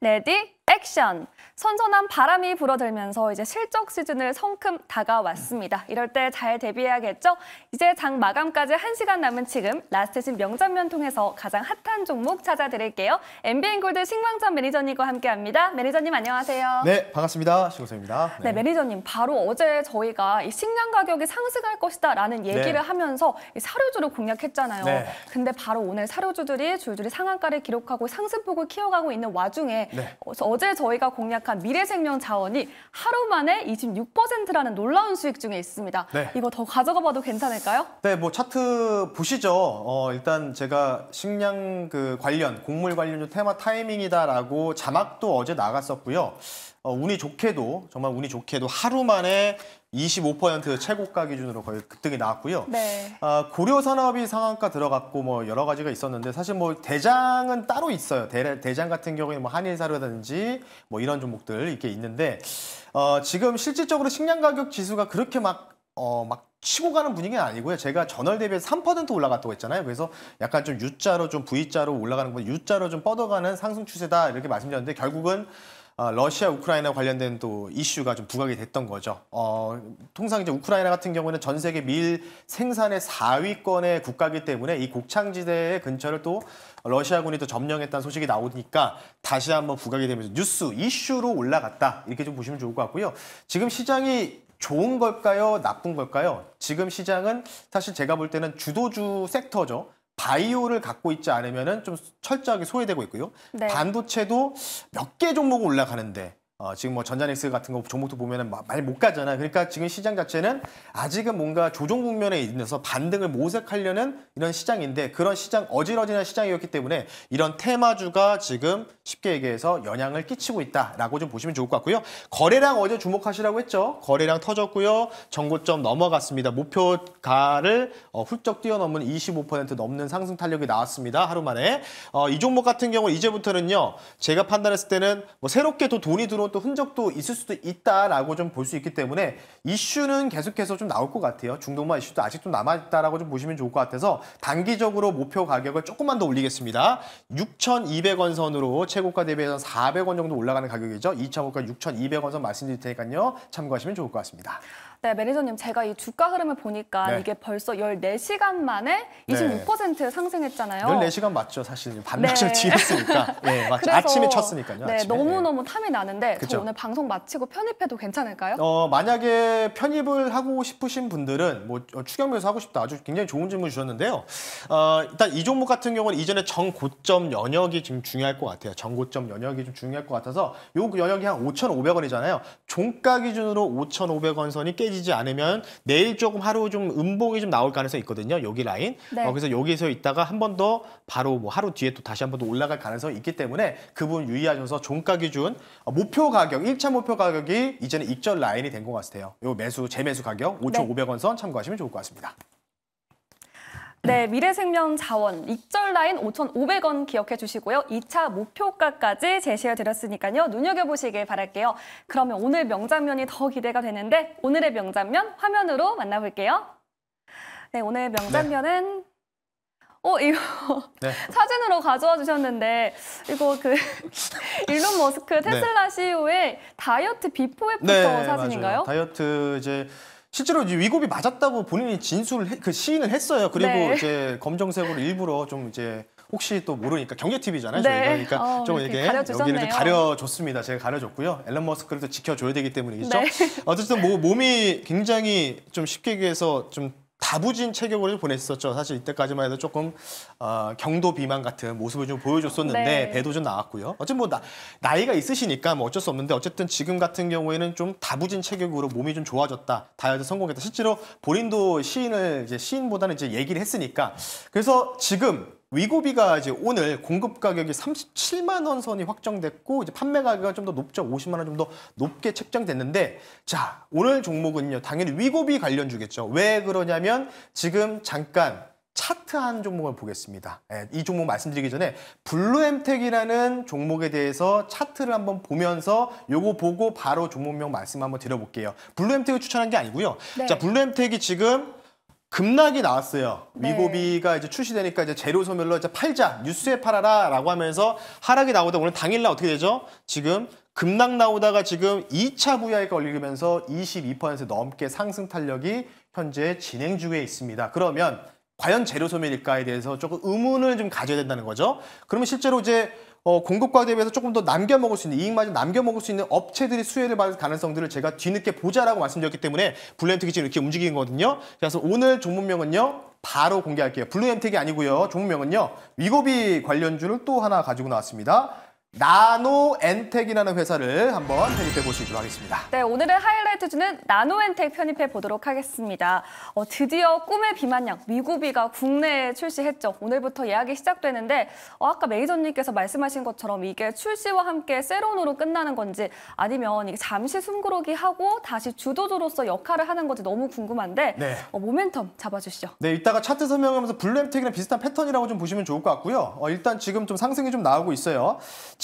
레디 액션! 선선한 바람이 불어들면서 이제 실적 시즌을 성큼 다가왔습니다. 이럴 때 잘 대비해야겠죠? 이제 장 마감까지 한시간 남은 지금 라스트신 명장면 통해서 가장 핫한 종목 찾아드릴게요. MBN골드 식망찬 매니저님과 함께합니다. 매니저님 안녕하세요. 네, 반갑습니다. 신광찬입니다. 네. 네. 매니저님 바로 어제 저희가 이 식량 가격이 상승할 것이다 라는 네. 얘기를 네. 하면서 이 사료주를 공략했잖아요. 네. 근데 바로 오늘 사료주들이 줄줄이 상한가를 기록하고 상승폭을 키워가고 있는 와중에 네. 어, 어제 저희가 공략 장악한 미래생명 자원이 하루 만에 26%라는 놀라운 수익 중에 있습니다. 네. 이거 더 가져가 봐도 괜찮을까요? 네, 뭐 차트 보시죠. 어, 일단 제가 식량 그 관련, 곡물 관련주 테마 타이밍이다라고 자막도 어제 나갔었고요. 어, 운이 좋게도 정말 운이 좋게도 하루 만에 25% 최고가 기준으로 거의 급등이 나왔고요. 네. 아, 고려 산업이 상한가 들어갔고 뭐 여러 가지가 있었는데 사실 뭐 대장은 따로 있어요. 대, 대장 같은 경우에는 뭐 한일사료라든지 뭐 이런 종목들 이렇게 있는데 어, 지금 실질적으로 식량 가격 지수가 그렇게 막 어, 막 치고 가는 분위기는 아니고요. 제가 전월 대비 3% 올라갔다고 했잖아요. 그래서 약간 좀 U자로 좀 V자로 올라가는 건 U자로 좀 뻗어가는 상승 추세다 이렇게 말씀드렸는데 결국은 아, 러시아 우크라이나 관련된 또 이슈가 좀 부각이 됐던 거죠. 어, 통상 이제 우크라이나 같은 경우는 전 세계 밀 생산의 4위권의 국가이기 때문에 이 곡창지대의 근처를 또 러시아군이 또 점령했다는 소식이 나오니까 다시 한번 부각이 되면서 뉴스 이슈로 올라갔다 이렇게 좀 보시면 좋을 것 같고요. 지금 시장이 좋은 걸까요? 나쁜 걸까요? 지금 시장은 사실 제가 볼 때는 주도주 섹터죠. 바이오를 갖고 있지 않으면 좀 철저하게 소외되고 있고요. 네. 반도체도 몇 개 종목 올라가는데 어, 지금 뭐 전자닉스 같은 거 종목도 보면은 많이 못 가잖아. 그러니까 지금 시장 자체는 아직은 뭔가 조정 국면에 있어서 반등을 모색하려는 이런 시장인데 그런 시장 어지러지는 시장이었기 때문에 이런 테마주가 지금 쉽게 얘기해서 영향을 끼치고 있다라고 좀 보시면 좋을 것 같고요. 거래량 어제 주목하시라고 했죠. 거래량 터졌고요. 정고점 넘어갔습니다. 목표가를 어, 훌쩍 뛰어넘은 25% 넘는 상승 탄력이 나왔습니다. 하루 만에 어, 이 종목 같은 경우 이제부터는요. 제가 판단했을 때는 뭐 새롭게 또 돈이 들어 또 흔적도 있을 수도 있다라고 좀 볼 수 있기 때문에 이슈는 계속해서 좀 나올 것 같아요. 중동만 이슈도 아직도 남아있다라고 좀 보시면 좋을 것 같아서 단기적으로 목표 가격을 조금만 더 올리겠습니다. 6,200원 선으로 최고가 대비해서 400원 정도 올라가는 가격이죠. 2차 고가 6,200원 선 말씀드릴 테니까요. 참고하시면 좋을 것 같습니다. 네, 매니저님 제가 이 주가 흐름을 보니까 네. 이게 벌써 14시간 만에 26% 네. 상승했잖아요. 14시간 맞죠, 사실. 반나절 네. 뒤였으니까. 네, 예, 맞죠. 아침에 쳤으니까요. 네, 아침에. 너무너무 예. 탐이 나는데 네, 그쵸? 저 오늘 방송 마치고 편입해도 괜찮을까요? 어, 만약에 편입을 하고 싶으신 분들은 뭐추격에서 어, 하고 싶다 아주 굉장히 좋은 질문 주셨는데요. 어, 일단 이 종목 같은 경우는 이전에 정고점 연역이 지금 중요할 것 같아요. 정고점 연역이 좀 중요할 것 같아서 요 그 연역이 한 5,500원이잖아요. 종가 기준으로 5,500원 선이 깨지지 않으면 내일 조금 하루 좀 음봉이 좀 나올 가능성이 있거든요. 여기 라인. 네. 어, 그래서 여기서 있다가 한 번 더 바로 뭐 하루 뒤에 또 다시 한 번 더 올라갈 가능성이 있기 때문에 그분 유의하셔서 종가 기준 어, 목표 가격, 1차 목표 가격이 이제는 익절 라인이 된 것 같아요. 요 매수, 재매수 가격 5,500원 네. 참고하시면 좋을 것 같습니다. 네, 미래생명 자원 익절 라인 5,500원 기억해 주시고요. 2차 목표가까지 제시해 드렸으니까요. 눈여겨보시길 바랄게요. 그러면 오늘 명장면이 더 기대가 되는데 오늘의 명장면 화면으로 만나볼게요. 네, 오늘 네. 명장면은 네. 어 이거 네. 사진으로 가져와 주셨는데 이거 그 일론 머스크 네. 테슬라 네. CEO의 다이어트 비포 애프터 네, 사진인가요? 맞아요. 다이어트 이제 실제로 이제 위급이 맞았다고 본인이 진술을 해, 그 시인을 했어요. 그리고 네. 이제 검정색으로 일부러 좀 이제 혹시 또 모르니까 경제 팁이잖아요. 네. 그러니까 어, 좀 이렇게 여기를 좀 가려줬습니다. 제가 가려줬고요. 앨런 머스크를 또 지켜줘야 되기 때문이죠 네. 어쨌든 뭐 몸이 굉장히 좀 쉽게 얘기해서 좀 다부진 체격으로 보냈었죠. 사실 이때까지만 해도 조금 어, 경도 비만 같은 모습을 좀 보여줬었는데 네. 배도 좀 나왔고요. 어쨌든 뭐 나, 나이가 있으시니까 뭐 어쩔 수 없는데 어쨌든 지금 같은 경우에는 좀 다부진 체격으로 몸이 좀 좋아졌다. 다이어트 성공했다. 실제로 본인도 시인을 이제 시인보다는 이제 얘기를 했으니까 그래서 지금 위고비가 이제 오늘 공급 가격이 37만 원 선이 확정됐고 이제 판매 가격은좀더 높죠. 50만 원 좀 더 높게 책정됐는데 자, 오늘 종목은요. 당연히 위고비 관련 주겠죠. 왜 그러냐면 지금 잠깐 차트 한 종목을 보겠습니다. 예, 이 종목 말씀드리기 전에 블루엠텍이라는 종목에 대해서 차트를 한번 보면서 요거 보고 바로 종목명 말씀 한번 드려볼게요. 블루엠텍을 추천한 게 아니고요. 네. 자, 블루엠텍이 지금 급락이 나왔어요. 네. 위고비가 이제 출시되니까 이제 재료 소멸로 이제 팔자, 뉴스에 팔아라라고 하면서 하락이 나오다 오늘 당일날 어떻게 되죠? 지금 급락 나오다가 지금 2차 부야에 걸리면서 22% 넘게 상승 탄력이 현재 진행 중에 있습니다. 그러면 과연 재료 소멸일까에 대해서 조금 의문을 좀 가져야 된다는 거죠. 그러면 실제로 이제 어, 공급과 대비해서 조금 더 남겨 먹을 수 있는 이익 마저 남겨 먹을 수 있는 업체들이 수혜를 받을 가능성들을 제가 뒤늦게 보자라고 말씀드렸기 때문에 블루엠텍이 지금 이렇게 움직이는 거거든요. 그래서 오늘 종목명은요. 바로 공개할게요. 블루엠텍이 아니고요. 종목명은요. 위고비 관련주를 또 하나 가지고 나왔습니다. 나노엔텍이라는 회사를 한번 편입해 보시기로 하겠습니다. 네, 오늘의 하이라이트주는 나노엔텍 편입해 보도록 하겠습니다. 어, 드디어 꿈의 비만약 미고비가 국내에 출시했죠. 오늘부터 예약이 시작되는데 어, 아까 메이저님께서 말씀하신 것처럼 이게 출시와 함께 세론으로 끝나는 건지 아니면 이게 잠시 숨고르기 하고 다시 주도주로서 역할을 하는 건지 너무 궁금한데 네. 어, 모멘텀 잡아주시죠. 네, 이따가 차트 설명하면서 블루엠텍이랑 비슷한 패턴이라고 좀 보시면 좋을 것 같고요. 어, 일단 지금 좀 상승이 좀 나오고 있어요.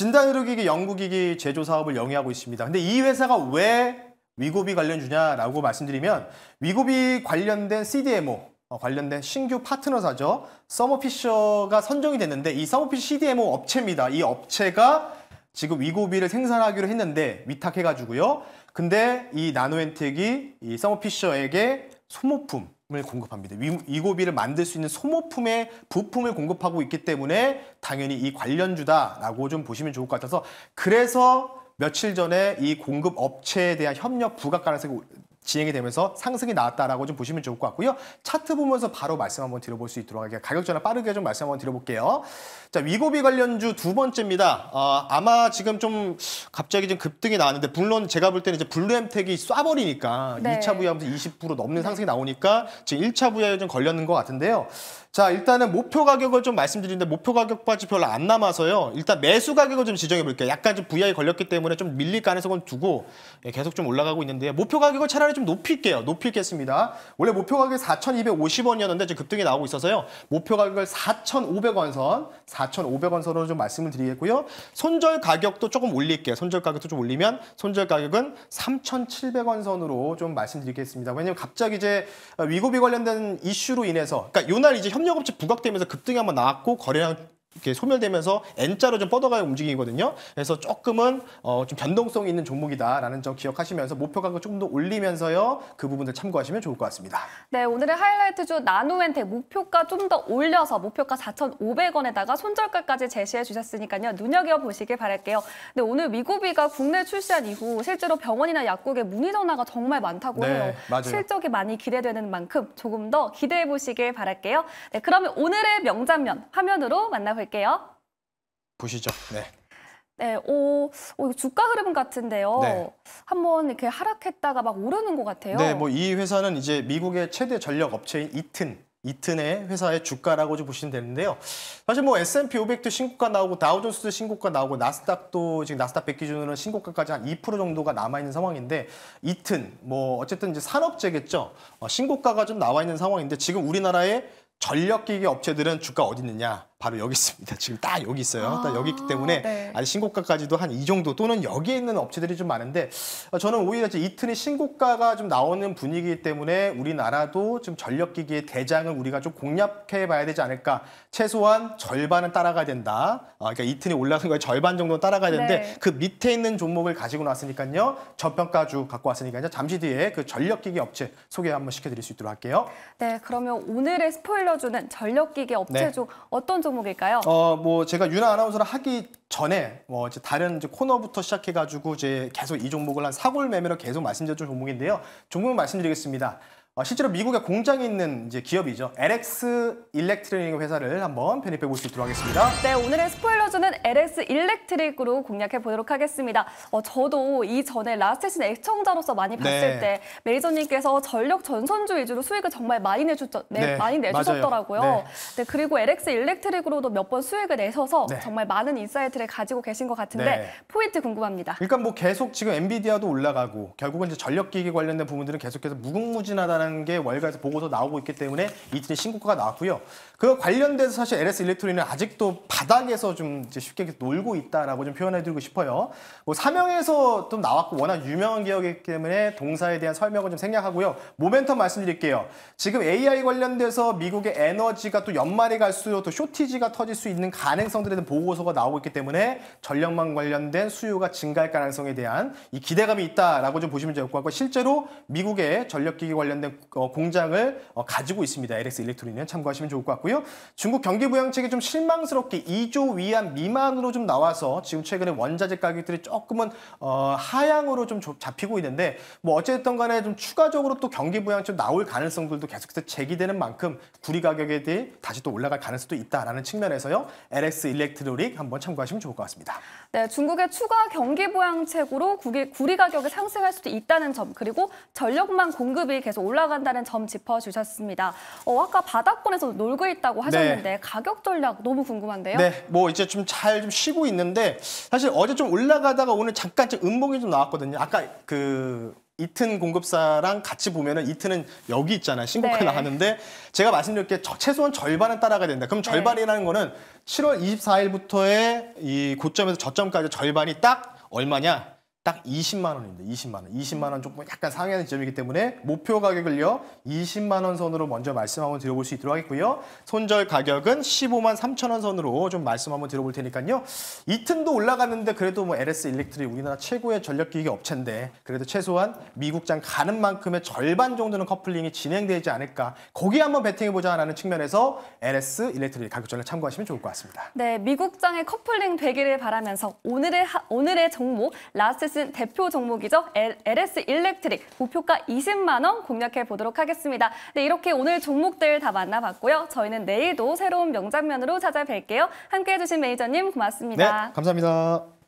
진단의료기기 연구기기 제조 사업을 영위하고 있습니다. 근데 이 회사가 왜 위고비 관련주냐라고 말씀드리면 위고비 관련된 CDMO 어, 관련된 신규 파트너사죠. 서머피셔가 선정이 됐는데 이 서머피셔 CDMO 업체입니다. 이 업체가 지금 위고비를 생산하기로 했는데 위탁해가지고요. 근데 이 나노엔텍이 이 서머피셔에게 소모품 을 공급합니다. 위고비를 만들 수 있는 소모품의 부품을 공급하고 있기 때문에 당연히 이 관련주다라고 좀 보시면 좋을 것 같아서 그래서 며칠 전에 이 공급 업체에 대한 협력 부각 가능성이 진행이 되면서 상승이 나왔다라고 좀 보시면 좋을 것 같고요. 차트 보면서 바로 말씀 한번 드려볼 수 있도록 하게 가격 전환 빠르게 좀 말씀 한번 드려볼게요. 자 위고비 관련주 두 번째입니다. 어, 아마 지금 좀 갑자기 좀 급등이 나왔는데 물론 제가 볼 때는 이제 블루엠텍이 쏴버리니까 네. 2차 부여하면서 20% 넘는 상승이 나오니까 지금 1차 부여에 좀 걸렸는 것 같은데요. 자 일단은 목표 가격을 좀 말씀드리는데 목표 가격까지 별로 안 남아서요. 일단 매수 가격을 좀 지정해 볼게요. 약간 좀 부여에 걸렸기 때문에 좀 밀릴 가능성은 두고 예, 계속 좀 올라가고 있는데요. 목표 가격을 차라리 시간을 좀 높일게요. 높이겠습니다. 원래 목표 가격이 4,250원이었는데 지금 급등이 나오고 있어서요. 목표 가격을 4,500원 선, 4,500원 선으로 좀 말씀을 드리겠고요. 손절 가격도 조금 올릴게요. 손절 가격도 좀 올리면 손절 가격은 3,700원 선으로 좀 말씀드리겠습니다. 왜냐면 갑자기 이제 위고비 관련된 이슈로 인해서 그러니까 요 날 이제 협력업체 부각되면서 급등이 한번 나왔고 거래량 이렇게 소멸되면서 N자로 좀 뻗어가는 움직이거든요. 임 그래서 조금은 어, 좀 변동성이 있는 종목이다라는 점 기억하시면서 목표 가격 조금 더 올리면서요. 그 부분들 참고하시면 좋을 것 같습니다. 네, 오늘의 하이라이트주 나노엔텍 목표가 좀 더 올려서 목표가 4,500원에다가 손절가까지 제시해 주셨으니까요. 눈여겨보시길 바랄게요. 근데 네, 오늘 미국비가 국내 출시한 이후 실제로 병원이나 약국에 문의 전화가 정말 많다고 네, 해요. 맞아요. 실적이 많이 기대되는 만큼 조금 더 기대해 보시길 바랄게요. 네, 그러면 오늘의 명장면 화면으로 만나보겠습니다. 볼게요 보시죠. 네. 네, 오, 오 주가 흐름 같은데요. 네. 한번 이렇게 하락했다가 막 오르는 것 같아요. 네, 뭐 이 회사는 이제 미국의 최대 전력 업체인 이튼 이튼의 회사의 주가라고 보시면 되는데요. 사실 뭐 S&P 500도 신고가 나오고 다우존스도 신고가 나오고 나스닥도 지금 나스닥 100 기준으로는 신고가까지 한 2% 정도가 남아 있는 상황인데 이튼 뭐 어쨌든 이제 산업재겠죠. 어, 신고가가 좀 나와 있는 상황인데 지금 우리나라의 전력기기 업체들은 주가 어디 있느냐? 바로 여기 있습니다. 지금 딱 여기 있어요. 아, 딱 여기 있기 때문에 네. 아직 신고가까지도 한 이 정도 또는 여기에 있는 업체들이 좀 많은데 어, 저는 오히려 이틀이 신고가가 좀 나오는 분위기 때문에 우리나라도 좀 전력기기의 대장을 우리가 좀 공략해 봐야 되지 않을까. 최소한 절반은 따라가야 된다. 어, 그러니까 이틀이 올라간 거에 절반 정도는 따라가야 되는데 네. 그 밑에 있는 종목을 가지고 나왔으니까요. 저평가주 갖고 왔으니까요. 잠시 뒤에 그 전력기기 업체 소개 한번 시켜드릴 수 있도록 할게요. 네, 그러면 오늘의 스포일러주는 전력기기 업체 네. 중 어떤 종 종목일까요? 어, 뭐 제가 유나 아나운서를 하기 전에 뭐 이제 다른 이제 코너부터 시작해가지고 이제 계속 이 종목을 한 사골 매매로 계속 말씀드렸던 종목인데요. 종목 을 말씀드리겠습니다. 어, 실제로 미국에 공장이 있는 이제 기업이죠. LX 일렉트릭 회사를 한번 편입해 볼 수 있도록 하겠습니다. 네, 오늘의 스포일러즈는 LX 일렉트릭으로 공략해 보도록 하겠습니다. 어, 저도 이전에 라스트신 애청자로서 많이 네. 봤을 네. 때메니저님께서 전력 전선주 위주로 수익을 정말 많이 내주셨, 네, 네, 많이 내주셨더라고요. 네. 네, 그리고 LX 일렉트릭으로도 몇 번 수익을 내셔서 네. 정말 많은 인사이트를 가지고 계신 것 같은데 네. 포인트 궁금합니다. 일단 뭐 계속 지금 엔비디아도 올라가고 결국은 이제 전력기기 관련된 부분들은 계속해서 무궁무진하다는 단계 월가에서 보고서 나오고 있기 때문에 이틀에 신고가가 나왔고요. 그 관련돼서 사실 LS 일렉트리는 아직도 바닥에서 좀 쉽게 놀고 있다라고 좀 표현해드리고 싶어요. 뭐 사명에서 좀 나왔고 워낙 유명한 기업이기 때문에 동사에 대한 설명을좀 생략하고요. 모멘텀 말씀드릴게요. 지금 AI 관련돼서 미국의 에너지가 또 연말에 갈수록 또 쇼티지가 터질 수 있는 가능성들에 대한 보고서가 나오고 있기 때문에 전력망 관련된 수요가 증가할 가능성에 대한 이 기대감이 있다라고 좀 보시면 좋을 것 같고 실제로 미국의 전력기기 관련된 있는 어, 공장을 어, 가지고 있습니다. LX 일렉트로닉은 참고하시면 좋을 것 같고요. 중국 경기 부양책이 좀 실망스럽게 2조 위안 미만으로 좀 나와서 지금 최근에 원자재 가격들이 조금은 어, 하향으로 좀 잡히고 있는데 뭐 어쨌든 간에 좀 추가적으로 또 경기 부양책 나올 가능성들도 계속해서 제기되는 만큼 구리 가격에 대해 다시 또 올라갈 가능성도 있다라는 측면에서요. LX 일렉트로닉 한번 참고하시면 좋을 것 같습니다. 네, 중국의 추가 경기 부양책으로 구리, 가격이 상승할 수도 있다는 점 그리고 전력망 공급이 계속 올라 올라간다는 점 짚어주셨습니다. 어, 아까 바닥권에서 놀고 있다고 네. 하셨는데 네. 가격 전략 너무 궁금한데요. 네, 뭐 이제 좀 잘좀 좀 쉬고 있는데 사실 어제 좀 올라가다가 오늘 잠깐 좀 음봉이 좀 나왔거든요. 아까 그 이튼 공급사랑 같이 보면은 이튼은 여기 있잖아요. 신고가 네. 나왔는데 제가 말씀드릴게 최소한 절반은 따라가야 된다. 그럼 네. 절반이라는 네. 거는 7월 24일부터의 이 고점에서 저점까지 절반이 딱 얼마냐? 딱 20만 원입니다. 20만 원. 20만 원 조금 약간 상회하는 지점이기 때문에 목표 가격을요. 20만 원 선으로 먼저 말씀 한번 드려볼 수 있도록 하겠고요. 손절 가격은 15만 3천 원 선으로 좀 말씀 한번 드려볼 테니까요. 이튼도 올라갔는데 그래도 뭐 LS 일렉트릭 우리나라 최고의 전력기기 업체인데 그래도 최소한 미국장 가는 만큼의 절반 정도는 커플링이 진행되지 않을까. 거기에 한번 베팅해보자라는 측면에서 LS 일렉트릭 가격 전략 참고하시면 좋을 것 같습니다. 네, 미국장의 커플링 되기를 바라면서 오늘의 하, 오늘의 종목 라스트 같은 대표 종목이죠. LS 일렉트릭 목표가 20만 원 공략해 보도록 하겠습니다. 네, 이렇게 오늘 종목들 다 만나봤고요. 저희는 내일도 새로운 명장면으로 찾아뵐게요. 함께해 주신 매니저님 고맙습니다. 네, 감사합니다.